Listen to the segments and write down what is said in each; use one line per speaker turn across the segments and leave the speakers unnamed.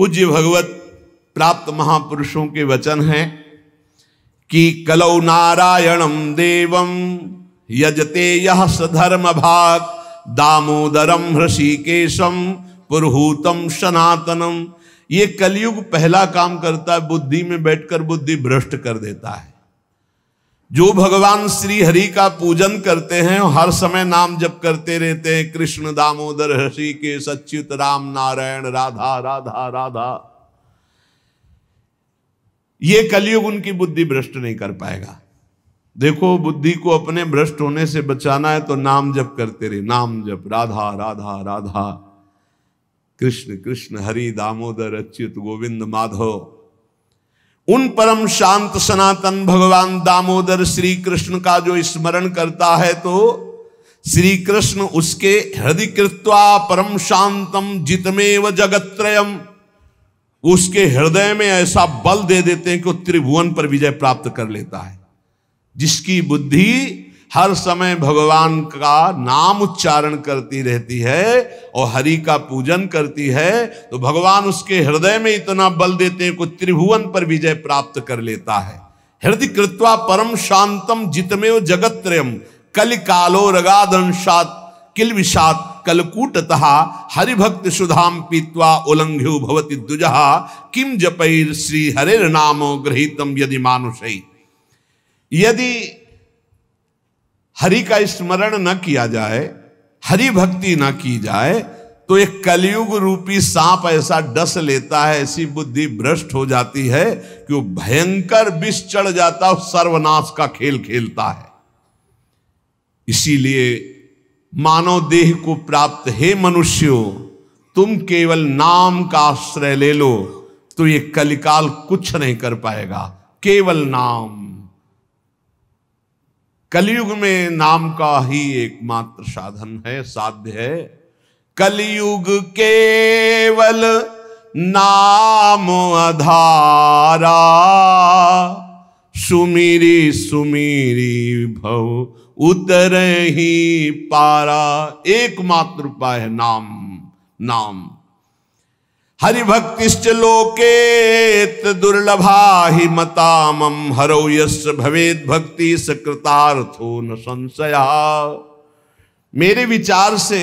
पूज्य भगवत प्राप्त महापुरुषों के वचन हैं कि कलौ नारायणम देवम यजते यह सधर्म भाग दामोदरम ऋषिकेशम पुरहूतम सनातनम ये कलयुग पहला काम करता है बुद्धि में बैठकर बुद्धि भ्रष्ट कर देता है जो भगवान श्री हरि का पूजन करते हैं हर समय नाम जप करते रहते हैं कृष्ण दामोदर हरि के सच्युत राम नारायण राधा राधा राधा ये कलयुग उनकी बुद्धि भ्रष्ट नहीं कर पाएगा देखो बुद्धि को अपने भ्रष्ट होने से बचाना है तो नाम जप करते रहे नाम जप राधा राधा राधा कृष्ण कृष्ण हरि दामोदर अच्युत गोविंद माधव उन परम शांत सनातन भगवान दामोदर श्री कृष्ण का जो स्मरण करता है तो श्री कृष्ण उसके हृदय कृत्वा परम शांतम जितमेव जगत्रयम उसके हृदय में ऐसा बल दे देते हैं कि वो त्रिभुवन पर विजय प्राप्त कर लेता है जिसकी बुद्धि हर समय भगवान का नाम उच्चारण करती रहती है और हरि का पूजन करती है तो भगवान उसके हृदय में इतना बल देते हैं कुछ त्रिभुवन पर विजय प्राप्त कर लेता है हृदय कृत्वा परम शांतम जगत त्रयम कल कालो रगादंशात किल विषात कलकूटतः हरिभक्त सुधाम पीतवा उल्लंघ्यो भवति दुजहा किम जपैर श्री हरे नाम गृहितम यदि मानुष यदि हरि का स्मरण न किया जाए हरि भक्ति न की जाए तो एक कलयुग रूपी सांप ऐसा डस लेता है ऐसी बुद्धि भ्रष्ट हो जाती है कि वो भयंकर विष चढ़ जाता है सर्वनाश का खेल खेलता है इसीलिए मानव देह को प्राप्त हे मनुष्यों तुम केवल नाम का आश्रय ले लो तो ये कलिकाल कुछ नहीं कर पाएगा केवल नाम कलयुग में नाम का ही एकमात्र साधन है साध्य है कलयुग केवल नाम अधारा सुमिरी सुमिरी भव उतर ही पारा एकमात्र उपाय है नाम नाम हरिभक्ति लोकेत दुर्लभा मता मताम हरौ यश भवेद भक्ति सकृतार्थो न संशया मेरे विचार से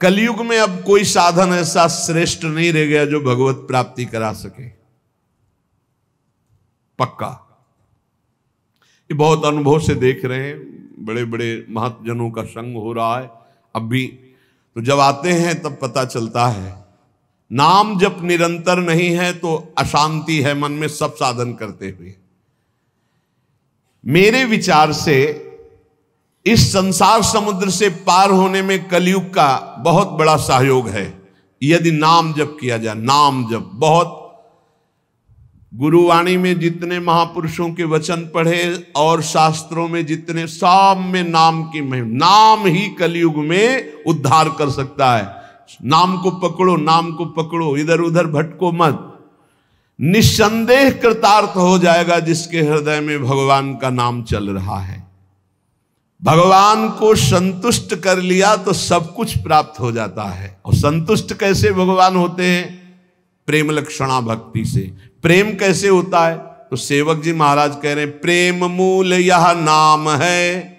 कलयुग में अब कोई साधन ऐसा श्रेष्ठ नहीं रह गया जो भगवत प्राप्ति करा सके पक्का ये बहुत अनुभव से देख रहे हैं बड़े बड़े महत्वजनों का संग हो रहा है अब भी तो जब आते हैं तब पता चलता है नाम जब निरंतर नहीं है तो अशांति है मन में सब साधन करते हुए मेरे विचार से इस संसार समुद्र से पार होने में कलयुग का बहुत बड़ा सहयोग है यदि नाम जप किया जाए नाम जप बहुत गुरुवाणी में जितने महापुरुषों के वचन पढ़े और शास्त्रों में जितने सब में नाम की महिमा नाम ही कलयुग में उद्धार कर सकता है नाम को पकड़ो नाम को पकड़ो इधर उधर भटको मत निस्संदेह कृतार्थ हो जाएगा जिसके हृदय में भगवान का नाम चल रहा है भगवान को संतुष्ट कर लिया तो सब कुछ प्राप्त हो जाता है और संतुष्ट कैसे भगवान होते हैं प्रेम लक्षणा भक्ति से प्रेम कैसे होता है तो सेवक जी महाराज कह रहे हैं प्रेम मूल यह नाम है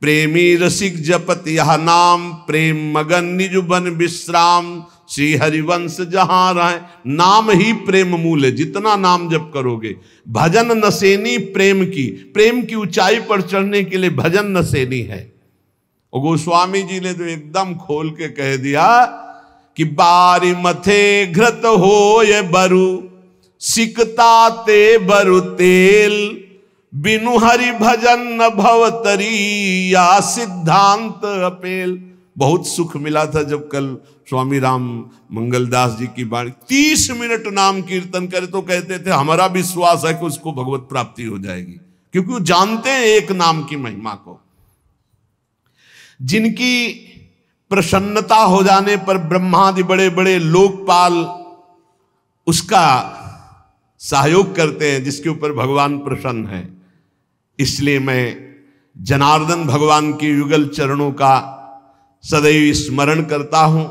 प्रेमी रसिक जपत यह नाम प्रेम मगन निज बन विश्राम श्री हरिवंश जहां रहे नाम ही प्रेम मूल है जितना नाम जप करोगे भजन नसेनी प्रेम की प्रेम की ऊंचाई पर चढ़ने के लिए भजन नसेनी है और गोस्वामी जी ने तो एकदम खोल के कह दिया कि बारी मथे घृत हो ये बरु सिकता ते बरु तेल बिनु हरि भजन न भवतरी या सिद्धांत अपेल बहुत सुख मिला था जब कल स्वामी राम मंगलदास जी की बाणी तीस मिनट नाम कीर्तन करे तो कहते थे हमारा विश्वास है कि उसको भगवत प्राप्ति हो जाएगी क्योंकि वो जानते हैं एक नाम की महिमा को जिनकी प्रसन्नता हो जाने पर ब्रह्मादि बड़े बड़े लोकपाल उसका सहयोग करते हैं जिसके ऊपर भगवान प्रसन्न है इसलिए मैं जनार्दन भगवान के युगल चरणों का सदैव स्मरण करता हूं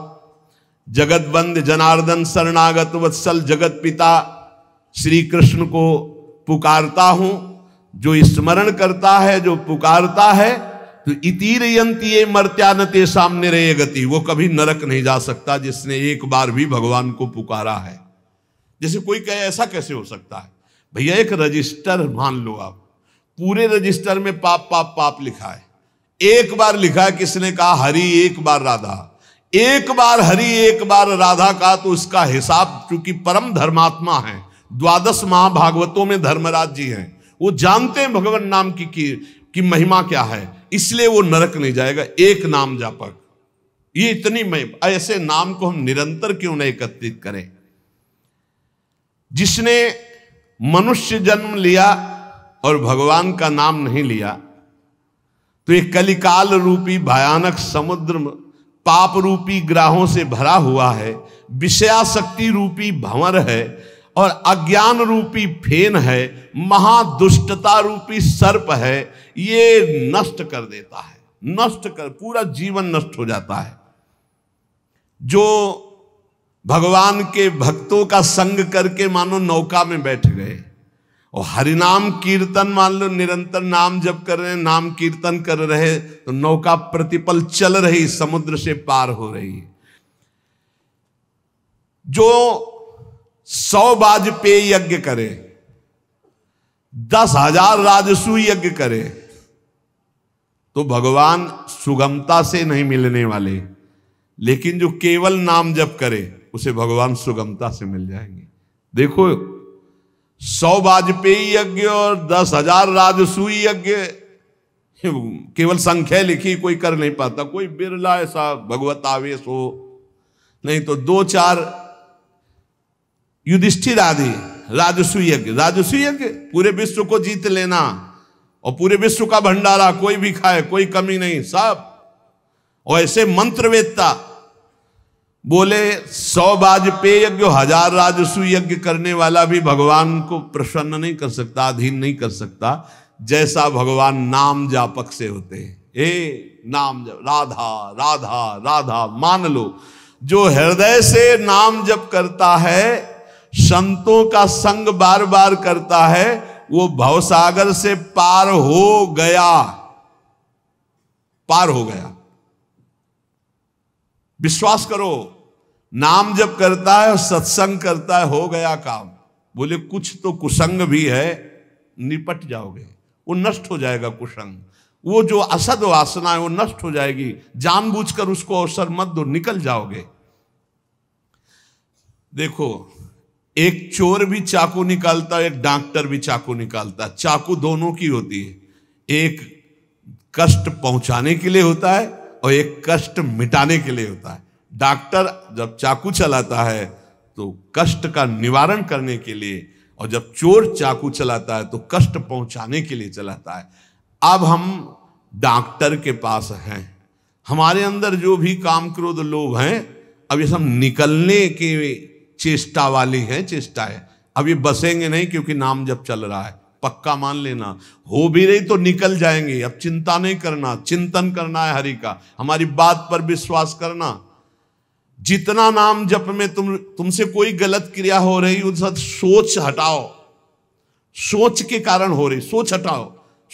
जगत बंद जनार्दन शरणागत वत्सल जगत पिता श्री कृष्ण को पुकारता हूं जो स्मरण करता है जो पुकारता है तो इतिर यंती मर्त्यानते सामने रहे गति वो कभी नरक नहीं जा सकता जिसने एक बार भी भगवान को पुकारा है जैसे कोई कहे ऐसा कैसे हो सकता है भैया एक रजिस्टर मान लो आप पूरे रजिस्टर में पाप पाप पाप लिखा है एक बार लिखा है किसने कहा हरि एक बार राधा एक बार हरि एक बार राधा का तो उसका हिसाब चूंकि परम धर्मात्मा है द्वादश महाभागवतों में धर्मराज जी हैं वो जानते हैं भगवान नाम की, की की महिमा क्या है इसलिए वो नरक नहीं जाएगा एक नाम जापक ये इतनी ऐसे नाम को हम निरंतर क्यों नहीं एकत्रित करें जिसने मनुष्य जन्म लिया और भगवान का नाम नहीं लिया तो एक कलिकाल रूपी भयानक समुद्र पाप रूपी ग्राहों से भरा हुआ है विषयाशक्ति रूपी भंवर है और अज्ञान रूपी फेन है महादुष्टता रूपी सर्प है ये नष्ट कर देता है नष्ट कर पूरा जीवन नष्ट हो जाता है जो भगवान के भक्तों का संग करके मानो नौका में बैठ गए और हरिनाम कीर्तन मान लो निरंतर नाम जप कर रहे नाम कीर्तन कर रहे तो नौका प्रतिपल चल रही समुद्र से पार हो रही जो सौ बाज पे यज्ञ करे दस हजार राजसु यज्ञ करे तो भगवान सुगमता से नहीं मिलने वाले लेकिन जो केवल नाम जप करे उसे भगवान सुगमता से मिल जाएंगे देखो सौ वाजपेयी यज्ञ और दस हजार राजसूई यज्ञ केवल संख्या लिखी कोई कर नहीं पाता कोई बिरला ऐसा भगवत आवेश हो नहीं तो दो चार युधिष्ठिर आदि राजस्वी यज्ञ राजस्वी यज्ञ पूरे विश्व को जीत लेना और पूरे विश्व का भंडारा कोई भी खाए कोई कमी नहीं सब और ऐसे मंत्रवेदता बोले सौ वाजपेय यज्ञ हजार राजस्व यज्ञ करने वाला भी भगवान को प्रसन्न नहीं कर सकता अधीन नहीं कर सकता जैसा भगवान नाम जापक से होते हैं ए नाम जप राधा राधा राधा मान लो जो हृदय से नाम जप करता है संतों का संग बार बार करता है वो भवसागर से पार हो गया पार हो गया विश्वास करो नाम जब करता है और सत्संग करता है हो गया काम बोले कुछ तो कुसंग भी है निपट जाओगे वो नष्ट हो जाएगा कुसंग वो जो असद वासना है वो नष्ट हो जाएगी जानबूझकर उसको अवसर मत दो निकल जाओगे देखो एक चोर भी चाकू निकालता है एक डॉक्टर भी चाकू निकालता है चाकू दोनों की होती है एक कष्ट पहुंचाने के लिए होता है और एक कष्ट मिटाने के लिए होता है डॉक्टर जब चाकू चलाता है तो कष्ट का निवारण करने के लिए और जब चोर चाकू चलाता है तो कष्ट पहुंचाने के लिए चलाता है अब हम डॉक्टर के पास हैं हमारे अंदर जो भी काम क्रोध लोभ हैं अब ये सब निकलने के चेष्टा वाली हैं चेष्टा है अब ये बसेंगे नहीं क्योंकि नाम जब चल रहा है पक्का मान लेना हो भी रही तो निकल जाएंगे अब चिंता नहीं करना चिंतन करना है हरि का हमारी बात पर विश्वास करना जितना नाम जप में तुम तुमसे कोई गलत क्रिया हो रही उस सोच हटाओ सोच के कारण हो रही सोच हटाओ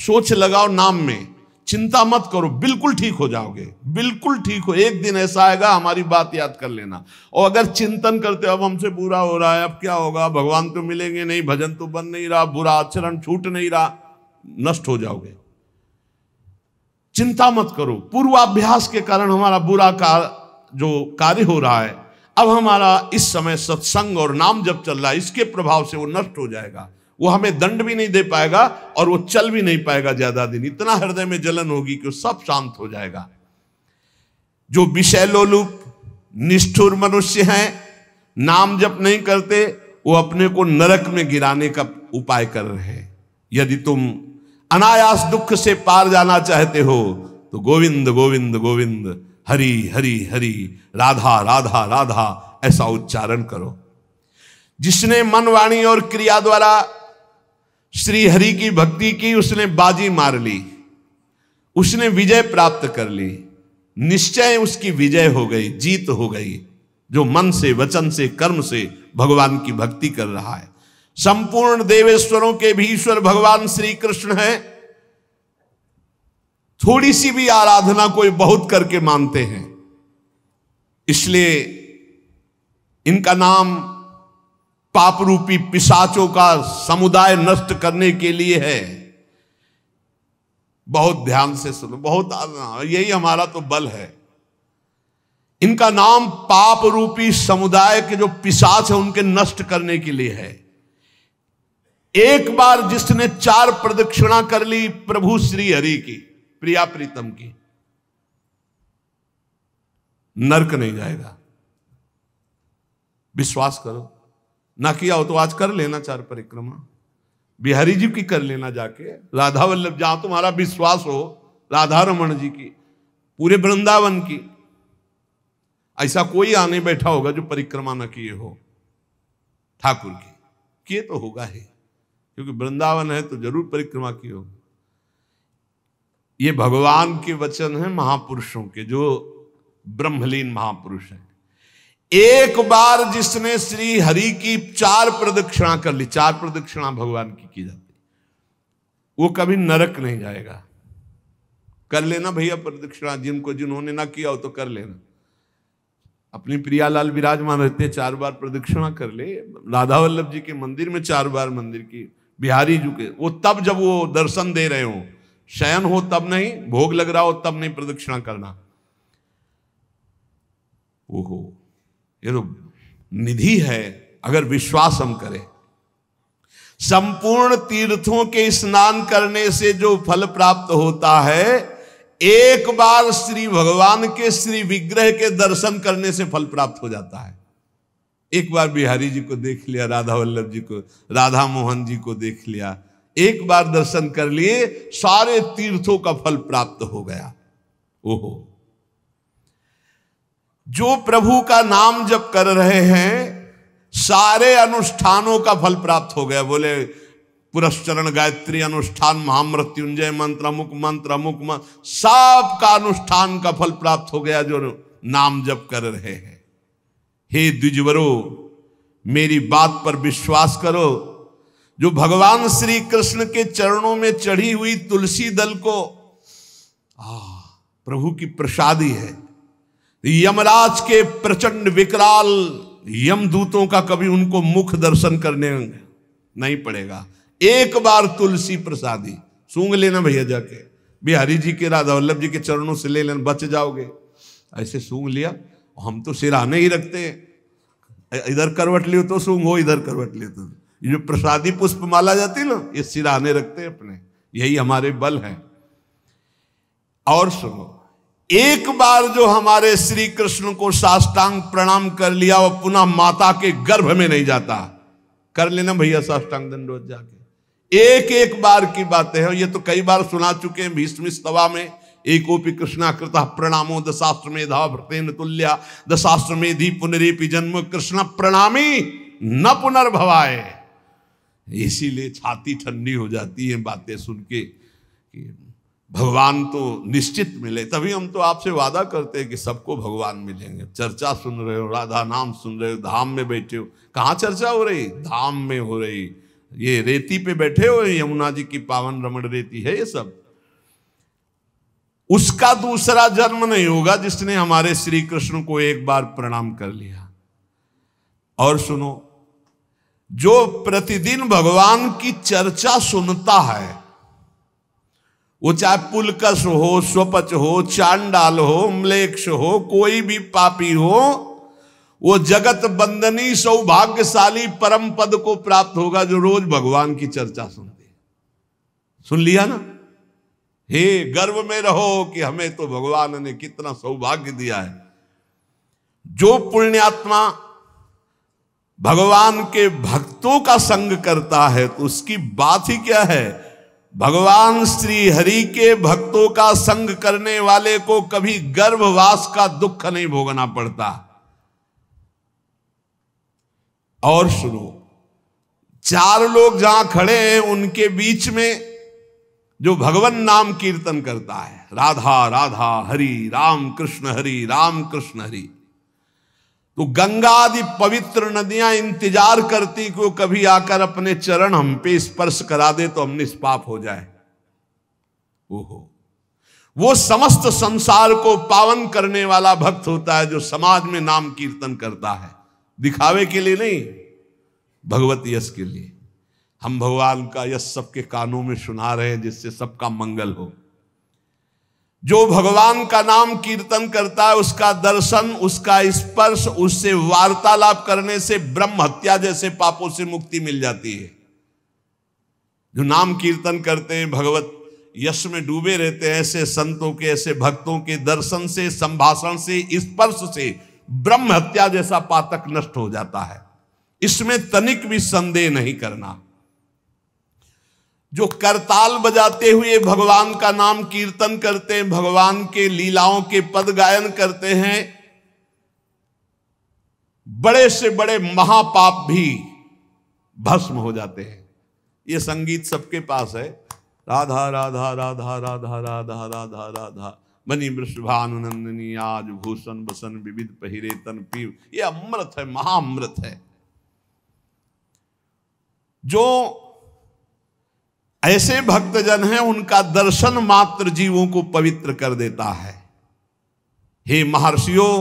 सोच लगाओ नाम में चिंता मत करो बिल्कुल ठीक हो जाओगे बिल्कुल ठीक हो एक दिन ऐसा आएगा हमारी बात याद कर लेना और अगर चिंतन करते अब हमसे बुरा हो रहा है अब क्या होगा भगवान तो मिलेंगे नहीं भजन तो बन नहीं रहा बुरा आचरण छूट नहीं रहा नष्ट हो जाओगे चिंता मत करो पूर्वाभ्यास के कारण हमारा बुरा का जो कार्य हो रहा है अब हमारा इस समय सत्संग और नाम जब चल रहा है इसके प्रभाव से वो नष्ट हो जाएगा वो हमें दंड भी नहीं दे पाएगा और वो चल भी नहीं पाएगा ज्यादा दिन इतना हृदय में जलन होगी कि वो सब शांत हो जाएगा जो विषैलोलुप निष्ठुर मनुष्य हैं नाम जप नहीं करते वो अपने को नरक में गिराने का उपाय कर रहे हैं यदि तुम अनायास दुख से पार जाना चाहते हो तो गोविंद गोविंद गोविंद हरि हरि हरि राधा राधा राधा ऐसा उच्चारण करो जिसने मन वाणी और क्रिया द्वारा श्री हरि की भक्ति की उसने बाजी मार ली उसने विजय प्राप्त कर ली निश्चय उसकी विजय हो गई जीत हो गई जो मन से वचन से कर्म से भगवान की भक्ति कर रहा है संपूर्ण देवेश्वरों के भी ईश्वर भगवान श्री कृष्ण है थोड़ी सी भी आराधना कोई बहुत करके मानते हैं इसलिए इनका नाम पाप रूपी पिशाचों का समुदाय नष्ट करने के लिए है बहुत ध्यान से सुनो बहुत यही हमारा तो बल है इनका नाम पाप रूपी समुदाय के जो पिशाच है उनके नष्ट करने के लिए है एक बार जिसने चार प्रदक्षिणा कर ली प्रभु श्री हरि की प्रिया प्रीतम की नरक नहीं जाएगा विश्वास करो ना किया हो तो आज कर लेना चार परिक्रमा बिहारी जी की कर लेना जाके राधा वल्लभ जहां तुम्हारा विश्वास हो राधा रमन जी की पूरे वृंदावन की ऐसा कोई आने बैठा होगा जो परिक्रमा ना किए हो ठाकुर की किए तो होगा ही क्योंकि वृंदावन है तो जरूर परिक्रमा की होगी ये भगवान के वचन है महापुरुषों के जो ब्रह्मलीन महापुरुष है एक बार जिसने श्री हरि की चार प्रदक्षिणा कर ली चार प्रदक्षिणा भगवान की की जाती वो कभी नरक नहीं जाएगा कर लेना भैया प्रदक्षिणा जिनको जिन्होंने ना किया हो तो कर लेना अपनी प्रियालाल विराजमान रहते चार बार प्रदक्षिणा कर ले राधा वल्लभ जी के मंदिर में चार बार मंदिर की बिहारी जी के वो तब जब वो दर्शन दे रहे हो शयन हो तब नहीं भोग लग रहा हो तब नहीं प्रदक्षिणा करना ओहो ये तो निधि है अगर विश्वास हम करें संपूर्ण तीर्थों के स्नान करने से जो फल प्राप्त होता है एक बार श्री भगवान के श्री विग्रह के दर्शन करने से फल प्राप्त हो जाता है एक बार बिहारी जी को देख लिया राधा वल्लभ जी को राधा मोहन जी को देख लिया एक बार दर्शन कर लिए सारे तीर्थों का फल प्राप्त हो गया ओहो जो प्रभु का नाम जब कर रहे हैं सारे अनुष्ठानों का फल प्राप्त हो गया बोले पुरस्चरण गायत्री अनुष्ठान महामृत्युंजय मंत्र अमुक मंत्र अमुक मंत्र सब का अनुष्ठान का फल प्राप्त हो गया जो नाम जप कर रहे हैं हे द्विजवरो मेरी बात पर विश्वास करो जो भगवान श्री कृष्ण के चरणों में चढ़ी हुई तुलसी दल को आ, प्रभु की प्रसादी है यमराज के प्रचंड विकराल यमदूतों का कभी उनको मुख दर्शन करने नहीं पड़ेगा एक बार तुलसी प्रसादी सूंघ लेना भैया जाके बिहारी जी के राधा वल्लभ जी के चरणों से ले लेना बच जाओगे ऐसे सूंघ लिया हम तो सिराने ही रखते हैं इधर करवट लियो तो हो इधर करवट लियो तो ये जो प्रसादी पुष्प माला जाती ना ये सिराने रखते हैं अपने यही हमारे बल हैं और सुनो एक बार जो हमारे श्री कृष्ण को साष्टांग प्रणाम कर लिया वो पुनः माता के गर्भ में नहीं जाता कर लेना भैया साष्टांग दंडोत जाके एक एक बार की बातें हैं ये तो कई बार सुना चुके हैं भीष्मी सभा में एकोपि कृष्णाकृत प्रणामो दशाश्र में धा भृतेन तुल्या दशाश्र में धी पुनरेपी जन्म कृष्ण प्रणामी न पुनर्भवाए इसीलिए छाती ठंडी हो जाती है बातें सुन के भगवान तो निश्चित मिले तभी हम तो आपसे वादा करते हैं कि सबको भगवान मिलेंगे चर्चा सुन रहे हो राधा नाम सुन रहे हो धाम में बैठे हो कहाँ चर्चा हो रही धाम में हो रही ये रेती पे बैठे हो यमुना जी की पावन रमण रेती है ये सब उसका दूसरा जन्म नहीं होगा जिसने हमारे श्री कृष्ण को एक बार प्रणाम कर लिया और सुनो जो प्रतिदिन भगवान की चर्चा सुनता है वो चाहे पुलकस हो स्वपच हो चांडाल हो म्लेक्ष हो कोई भी पापी हो वो जगत बंदनी सौभाग्यशाली परम पद को प्राप्त होगा जो रोज भगवान की चर्चा सुनते सुन लिया ना हे गर्व में रहो कि हमें तो भगवान ने कितना सौभाग्य दिया है जो पुण्यात्मा भगवान के भक्तों का संग करता है तो उसकी बात ही क्या है भगवान श्री हरि के भक्तों का संग करने वाले को कभी गर्भवास का दुख नहीं भोगना पड़ता और सुनो चार लोग जहां खड़े हैं उनके बीच में जो भगवान नाम कीर्तन करता है राधा राधा हरि राम कृष्ण हरि राम कृष्ण हरि तो गंगा आदि पवित्र नदियां इंतजार करती कि वो कभी आकर अपने चरण हम पे स्पर्श करा दे तो हम निष्पाप हो जाए ओहो वो समस्त संसार को पावन करने वाला भक्त होता है जो समाज में नाम कीर्तन करता है दिखावे के लिए नहीं भगवत यश के लिए हम भगवान का यश सबके कानों में सुना रहे हैं जिससे सबका मंगल हो जो भगवान का नाम कीर्तन करता है उसका दर्शन उसका स्पर्श उससे वार्तालाप करने से ब्रह्म हत्या जैसे पापों से मुक्ति मिल जाती है जो नाम कीर्तन करते हैं भगवत यश में डूबे रहते हैं ऐसे संतों के ऐसे भक्तों के दर्शन से संभाषण से स्पर्श से ब्रह्म हत्या जैसा पातक नष्ट हो जाता है इसमें तनिक भी संदेह नहीं करना जो करताल बजाते हुए भगवान का नाम कीर्तन करते हैं भगवान के लीलाओं के पद गायन करते हैं बड़े से बड़े महापाप भी भस्म हो जाते हैं ये संगीत सबके पास है राधा राधा राधा राधा राधा राधा राधा मनी वृषभानुनंदनी आज भूषण बसन विविध पहिरे तन पीव ये अमृत है महाअमृत है जो ऐसे भक्तजन हैं उनका दर्शन मात्र जीवों को पवित्र कर देता है हे महर्षियों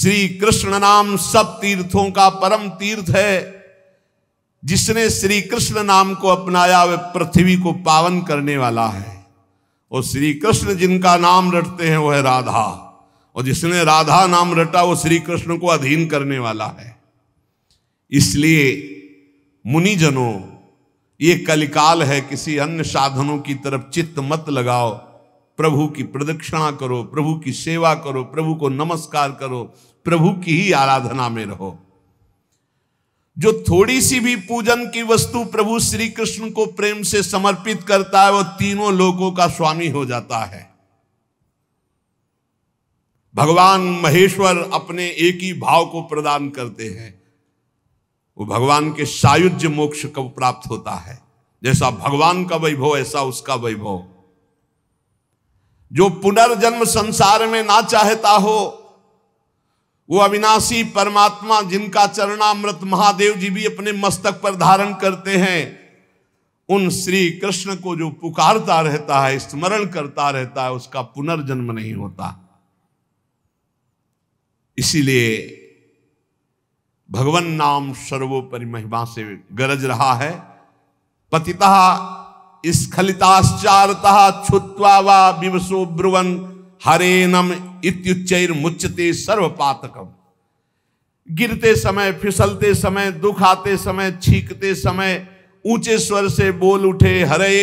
श्री कृष्ण नाम सब तीर्थों का परम तीर्थ है जिसने श्री कृष्ण नाम को अपनाया वह पृथ्वी को पावन करने वाला है और श्री कृष्ण जिनका नाम रटते हैं वह है राधा और जिसने राधा नाम रटा वो श्री कृष्ण को अधीन करने वाला है इसलिए मुनिजनों ये कलिकाल है किसी अन्य साधनों की तरफ चित्त मत लगाओ प्रभु की प्रदक्षिणा करो प्रभु की सेवा करो प्रभु को नमस्कार करो प्रभु की ही आराधना में रहो जो थोड़ी सी भी पूजन की वस्तु प्रभु श्री कृष्ण को प्रेम से समर्पित करता है वह तीनों लोगों का स्वामी हो जाता है
भगवान महेश्वर
अपने एक ही भाव को प्रदान करते हैं वो भगवान के सायुज्य मोक्ष को प्राप्त होता है जैसा भगवान का वैभव ऐसा उसका वैभव जो पुनर्जन्म संसार में ना चाहता हो वो अविनाशी परमात्मा जिनका चरणामृत महादेव जी भी अपने मस्तक पर धारण करते हैं उन श्री कृष्ण को जो पुकारता रहता है स्मरण करता रहता है उसका पुनर्जन्म नहीं होता इसीलिए भगवान नाम सर्वोपरि महिमा से गरज रहा है पतिता स्खलिताश्चारता छुत्वा वा विवसो ब्रुवन हरेनम इत्युच्चैर मुच्यते सर्व पातकम गिरते समय फिसलते समय दुख आते समय छीकते समय ऊंचे स्वर से बोल उठे हरे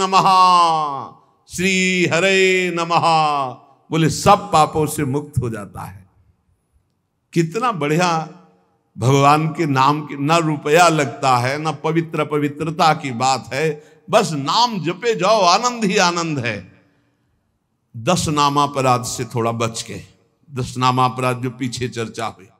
नमः श्री हरे नमः बोले सब पापों से मुक्त हो जाता है कितना बढ़िया भगवान के नाम की ना रुपया लगता है ना पवित्र पवित्रता की बात है बस नाम जपे जाओ आनंद ही आनंद है दस नामापराध से थोड़ा बच के दस नामापराध जो पीछे चर्चा हुई